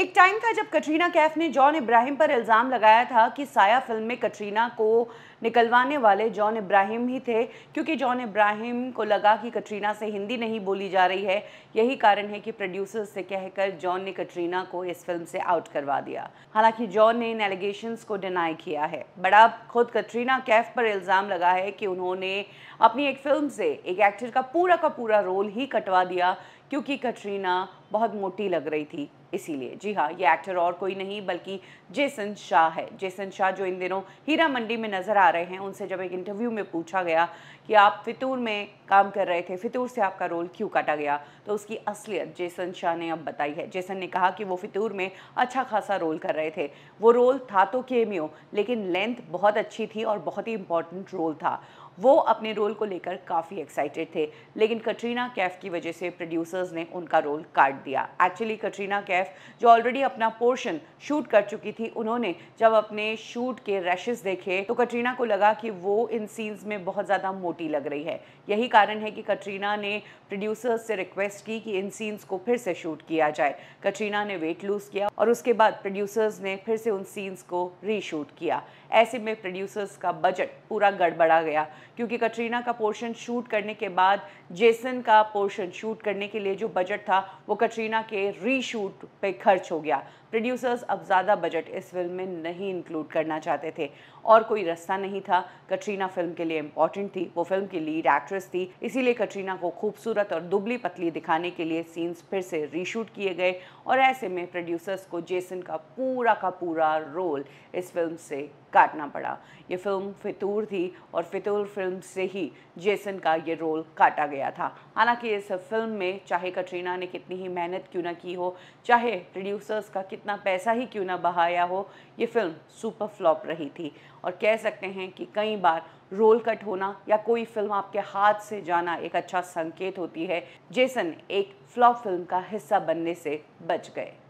एक टाइम था जब कटरीना कैफ ने जॉन इब्राहिम पर इल्ज़ाम लगाया था कि साया फिल्म में कटरीना को निकलवाने वाले जॉन इब्राहिम ही थे क्योंकि जॉन इब्राहिम को लगा कि कटरीना से हिंदी नहीं बोली जा रही है यही कारण है कि प्रोड्यूसर्स से कहकर जॉन ने कटरीना को इस फिल्म से आउट करवा दिया हालांकि जॉन ने इन एलिगेशंस को डिनाई किया है बड़ा खुद कटरीना कैफ पर इल्ज़ाम लगा है कि उन्होंने अपनी एक फिल्म से एक एक्टर का पूरा का पूरा रोल ही कटवा दिया क्योंकि कटरीना बहुत मोटी लग रही थी इसीलिए जी हाँ ये एक्टर और कोई नहीं बल्कि जेसन शाह है जेसन शाह जो इन दिनों हीरा मंडी में नज़र आ रहे हैं उनसे जब एक इंटरव्यू में पूछा गया कि आप फितूर में काम कर रहे थे फितूर से आपका रोल क्यों काटा गया तो उसकी असलियत जेसन शाह ने अब बताई है जेसन ने कहा कि वो फितूर में अच्छा खासा रोल कर रहे थे वो रोल था तो केमियो लेकिन लेंथ बहुत अच्छी थी और बहुत ही इंपॉर्टेंट रोल था वो अपने रोल को लेकर काफ़ी एक्साइटेड थे लेकिन कटरीना कैफ की वजह से प्रोड्यूसर्स ने उनका रोल काट दिया एक्चुअली कटरीना कैफ जो ऑलरेडी अपना पोर्शन शूट कर चुकी थी उन्होंने जब अपने शूट के रैशेज़ देखे तो कटरीना को लगा कि वो इन सीन्स में बहुत ज़्यादा मोटी लग रही है यही कारण है कि कटरीना ने प्रोड्यूसर्स से रिक्वेस्ट की कि इन सीन्स को फिर से शूट किया जाए कटरीना ने वेट लूज़ किया और उसके बाद प्रोड्यूसर्स ने फिर से उन सीन्स को रीशूट किया ऐसे में प्रोड्यूसर्स का बजट पूरा गड़बड़ा गया क्योंकि कटरीना का पोर्शन शूट करने के बाद जेसन का पोर्शन शूट करने के लिए जो बजट था वो कटरीना के रीशूट पे खर्च हो गया प्रोड्यूसर्स अब ज़्यादा बजट इस फिल्म में नहीं इंक्लूड करना चाहते थे और कोई रास्ता नहीं था कटरीना फिल्म के लिए इम्पॉर्टेंट थी वो फिल्म की लीड एक्ट्रेस थी इसीलिए कटरीना को खूबसूरत और दुबली पतली दिखाने के लिए सीन्स फिर से रीशूट किए गए और ऐसे में प्रोड्यूसर्स को जेसन का पूरा का पूरा रोल इस फिल्म से काटना पड़ा ये फिल्म फितूर थी और फितूर फिल्म से ही जेसन का ये रोल काटा गया था हालांकि इस फिल्म में चाहे कटरीना ने कितनी ही मेहनत क्यों ना की हो चाहे प्रोड्यूसर्स का कितना पैसा ही क्यों ना बहाया हो ये फिल्म सुपर फ्लॉप रही थी और कह सकते हैं कि कई बार रोल कट होना या कोई फिल्म आपके हाथ से जाना एक अच्छा संकेत होती है जेसन एक फ्लॉप फिल्म का हिस्सा बनने से बच गए